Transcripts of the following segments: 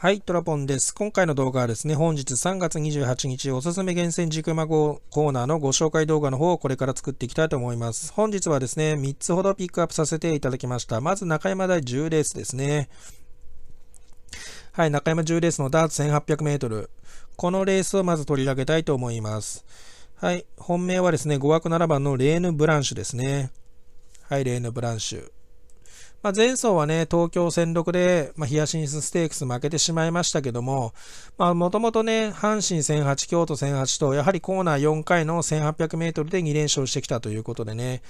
はい、トラポンです。今回の動画はですね、本日3月28日おすすめ厳選軸馬コーナーのご紹介動画の方をこれから作っていきたいと思います。本日はですね、3つほどピックアップさせていただきました。まず中山第10レースですね。はい、中山10レースのダーツ 1800m。このレースをまず取り上げたいと思います。はい、本命はですね、5枠7番のレーヌ・ブランシュですね。はい、レーヌ・ブランシュ。まあ、前走はね、東京戦力で、まあ、ヒアシンスステークス負けてしまいましたけども、もともとね、阪神戦八、京都戦八と、やはりコーナー4回の1800メートルで2連勝してきたということでね、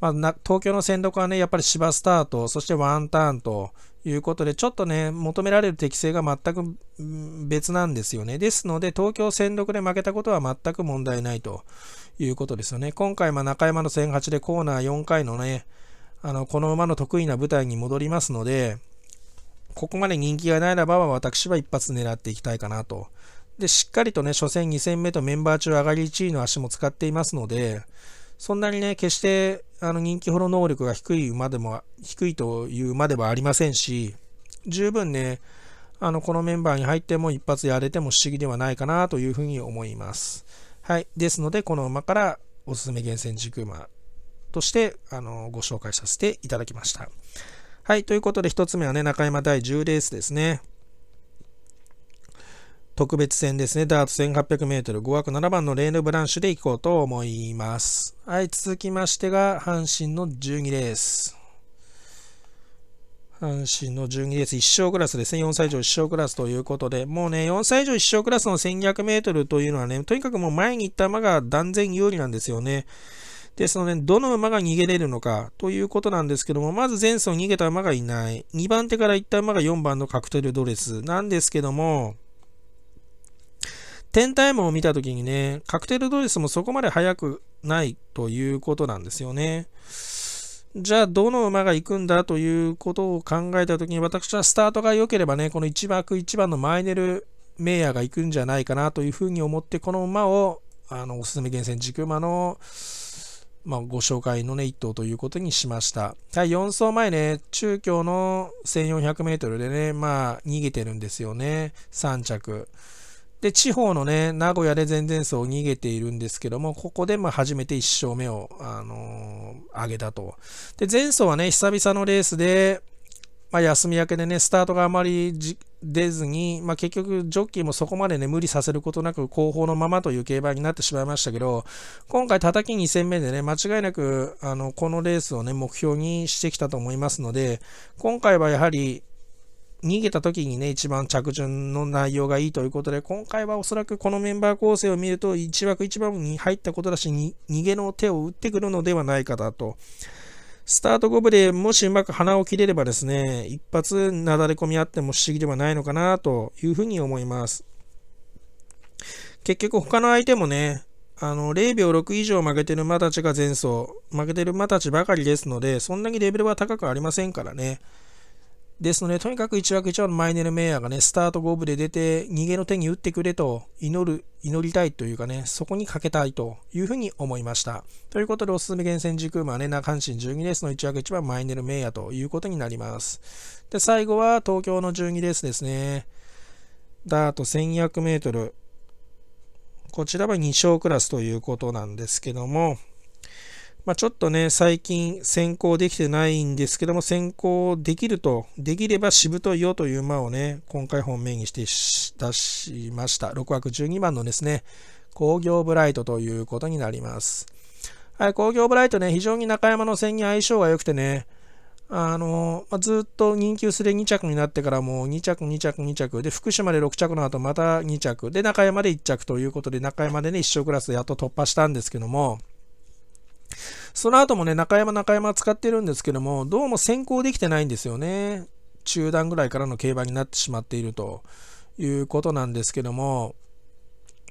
まあ、東京の戦力はね、やっぱり芝スタート、そしてワンターンということで、ちょっとね、求められる適性が全く別なんですよね。ですので、東京戦力で負けたことは全く問題ないということですよね。今回、中山の1 8でコーナー4回のね、あの、このままの得意な舞台に戻りますので、ここまで人気がないならば、私は一発狙っていきたいかなと。で、しっかりとね、初戦2戦目とメンバー中上がり1位の足も使っていますので、そんなにね、決して、あの、人気ほど能力が低い馬でも、低いというまではありませんし、十分ね、あの、このメンバーに入っても一発やれても不思議ではないかなというふうに思います。はい。ですので、この馬からおすすめ厳選軸馬としてあのご紹介させていただきました。はい、ということで1つ目はね、中山第10レースですね。特別戦ですね。ダーツ 1800m、5枠7番のレーヌ・ブランシュで行こうと思います。はい、続きましてが、阪神の12レース。阪神の12レース1勝クラスですね。4歳以上1勝クラスということで、もうね、4歳以上1勝クラスの1200 m というのはね、とにかくもう前に行った馬が断然有利なんですよね。ですので、どの馬が逃げれるのかということなんですけども、まず前走逃げた馬がいない。2番手から行った馬が4番のカクテルドレスなんですけども、天体門を見たときにね、カクテルドレスもそこまで速くないということなんですよね。じゃあ、どの馬が行くんだということを考えたときに、私はスタートが良ければね、この1枠1番のマイネル・メイヤーが行くんじゃないかなというふうに思って、この馬を、あの、おすすめ厳選軸馬のまあ、ご紹介のね、一頭ということにしました。はい、4走前ね、中京の1400メートルでね、まあ、逃げてるんですよね。3着。で、地方のね、名古屋で前々走を逃げているんですけども、ここでまあ初めて1勝目を、あのー、上げたと。で、前走はね、久々のレースで、まあ、休み明けでね、スタートがあまり出ずに、まあ、結局ジョッキーもそこまでね無理させることなく後方のままという競馬になってしまいましたけど今回叩き2戦目でね間違いなくあのこのレースをね目標にしてきたと思いますので今回はやはり逃げた時にね、一番着順の内容がいいということで、今回はおそらくこのメンバー構成を見ると、1枠1番に入ったことだし、逃げの手を打ってくるのではないかだとスタート後部でもしうまく鼻を切れればですね、一発なだれ込みあっても不思議ではないのかなというふうに思います。結局他の相手もね、あの0秒6以上負けてる馬たちが前走、負けてる馬たちばかりですので、そんなにレベルは高くありませんからね。ですので、とにかく1枠1話のマイネル・メイヤーがね、スタート5部で出て、逃げの手に打ってくれと祈る、祈りたいというかね、そこにかけたいというふうに思いました。ということで、おすすめ厳選軸馬はね、中阪神12レースの1枠1番マイネル・メイヤーということになります。で、最後は東京の12レースですね。ダート1200メートル。こちらは2勝クラスということなんですけども、まあ、ちょっとね、最近先行できてないんですけども、先行できると、できればしぶといよという馬をね、今回本命にして出しました。6枠12番のですね、工業ブライトということになります。はい、工業ブライトね、非常に中山の戦に相性が良くてね、あの、まあ、ずっと人気薄で2着になってからもう2着、2着、2着。で、福島で6着の後また2着。で、中山で1着ということで、中山でね、一勝クラスでやっと突破したんですけども、その後もね、中山中山使ってるんですけども、どうも先行できてないんですよね。中段ぐらいからの競馬になってしまっているということなんですけども、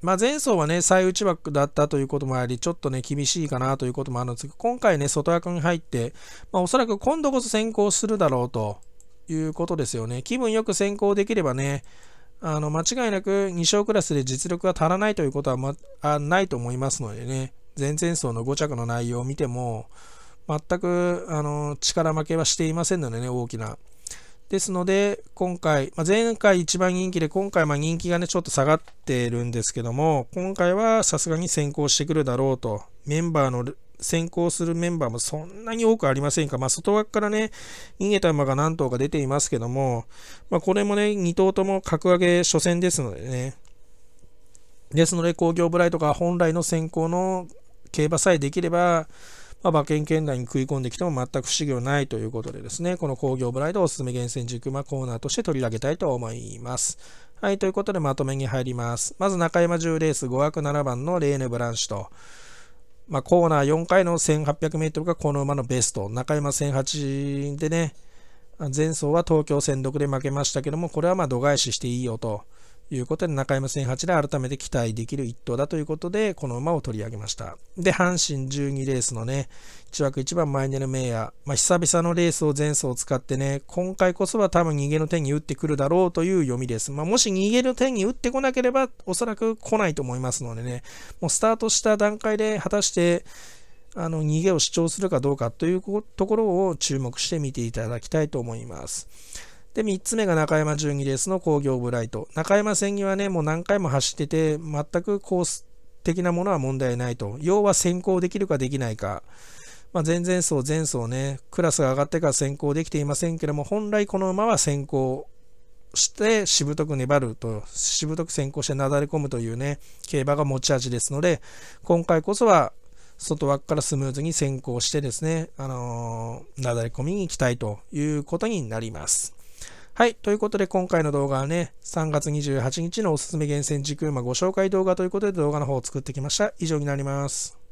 まあ、前走はね、最内枠だったということもあり、ちょっとね、厳しいかなということもあるんですけど、今回ね、外枠に入って、まあ、おそらく今度こそ先行するだろうということですよね。気分よく先行できればね、あの間違いなく2勝クラスで実力が足らないということは、ま、あないと思いますのでね、前々走の5着の内容を見ても、全くあの力負けはしていませんのでね、大きな。ですので、今回、まあ、前回一番人気で、今回ま人気がね、ちょっと下がってるんですけども、今回はさすがに先行してくるだろうと、メンバーの、先行するメンバーもそんなに多くありませんか、まあ、外枠からね、逃げた馬が何頭か出ていますけども、まあ、これもね、2頭とも格上げ初戦ですのでね、ですので、工業ブライトが本来の先行の競馬さえできれば、まあ、馬券圏内に食い込んできても全く不思議はないということでですね、この工業ブライドおすすめ厳選軸馬コーナーとして取り上げたいと思います。はい、ということでまとめに入ります。まず中山10レース5枠7番のレーネ・ブランシュと、まあ、コーナー4回の 1800m がこの馬のベスト、中山1008でね、前走は東京戦独で負けましたけども、これはま度外視していいよと。いうことで中山戦8で改めて期待できる1頭だということでこの馬を取り上げましたで阪神12レースのね1枠1番マイネル・メイヤー、まあ、久々のレースを前走を使ってね今回こそは多分逃げの手に打ってくるだろうという読みです、まあ、もし逃げの手に打ってこなければおそらく来ないと思いますのでねもうスタートした段階で果たしてあの逃げを主張するかどうかというところを注目して見ていただきたいと思います。で、3つ目が中山12レースの工業ブライト。中山戦にはね、もう何回も走ってて、全くコース的なものは問題ないと。要は先行できるかできないか。まあ、前々走、前走ね、クラスが上がってから先行できていませんけども、本来この馬は先行して、しぶとく粘ると、しぶとく先行してなだれ込むというね、競馬が持ち味ですので、今回こそは外枠からスムーズに先行してですね、あのー、なだれ込みに行きたいということになります。はい。ということで、今回の動画はね、3月28日のおすすめ厳選時空馬ご紹介動画ということで動画の方を作ってきました。以上になります。